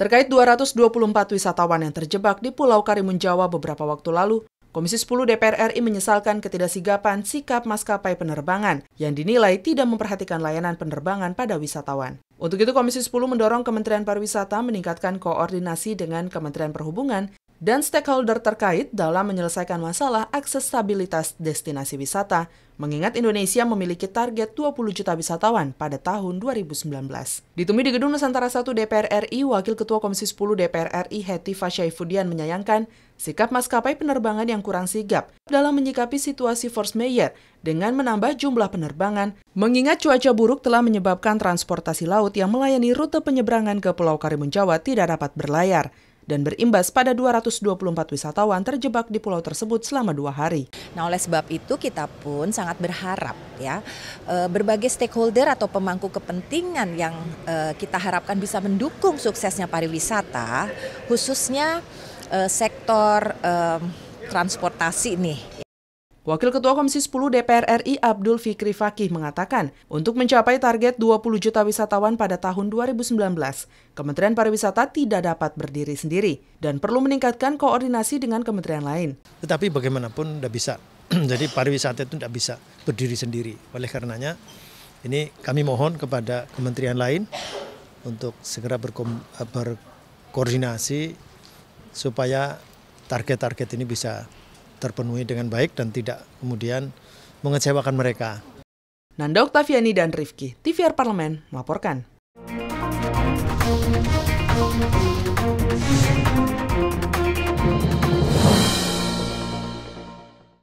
Terkait 224 wisatawan yang terjebak di Pulau Karimun Jawa beberapa waktu lalu, Komisi 10 DPR RI menyesalkan ketidaksigapan sikap maskapai penerbangan yang dinilai tidak memperhatikan layanan penerbangan pada wisatawan. Untuk itu, Komisi 10 mendorong Kementerian Pariwisata meningkatkan koordinasi dengan Kementerian Perhubungan dan stakeholder terkait dalam menyelesaikan masalah aksesabilitas destinasi wisata, mengingat Indonesia memiliki target 20 juta wisatawan pada tahun 2019. Ditemui di Gedung Nusantara 1 DPR RI, Wakil Ketua Komisi 10 DPR RI Heti Fasyaifudian menyayangkan sikap maskapai penerbangan yang kurang sigap dalam menyikapi situasi force majeure dengan menambah jumlah penerbangan, mengingat cuaca buruk telah menyebabkan transportasi laut yang melayani rute penyeberangan ke Pulau Karimun Jawa tidak dapat berlayar dan berimbas pada 224 wisatawan terjebak di pulau tersebut selama dua hari. Nah oleh sebab itu kita pun sangat berharap ya eh, berbagai stakeholder atau pemangku kepentingan yang eh, kita harapkan bisa mendukung suksesnya pariwisata khususnya eh, sektor transportasi nih. Wakil Ketua Komisi 10 DPR RI Abdul Fikri Fakih mengatakan, untuk mencapai target 20 juta wisatawan pada tahun 2019, Kementerian Pariwisata tidak dapat berdiri sendiri dan perlu meningkatkan koordinasi dengan kementerian lain. Tetapi bagaimanapun tidak bisa. Jadi pariwisata itu tidak bisa berdiri sendiri. Oleh karenanya, ini kami mohon kepada kementerian lain untuk segera berkoordinasi supaya target-target ini bisa terpenuhi dengan baik dan tidak kemudian mengecewakan mereka. Nanda Oktaviani dan Rifki, TVR Parlemen melaporkan. Thank you.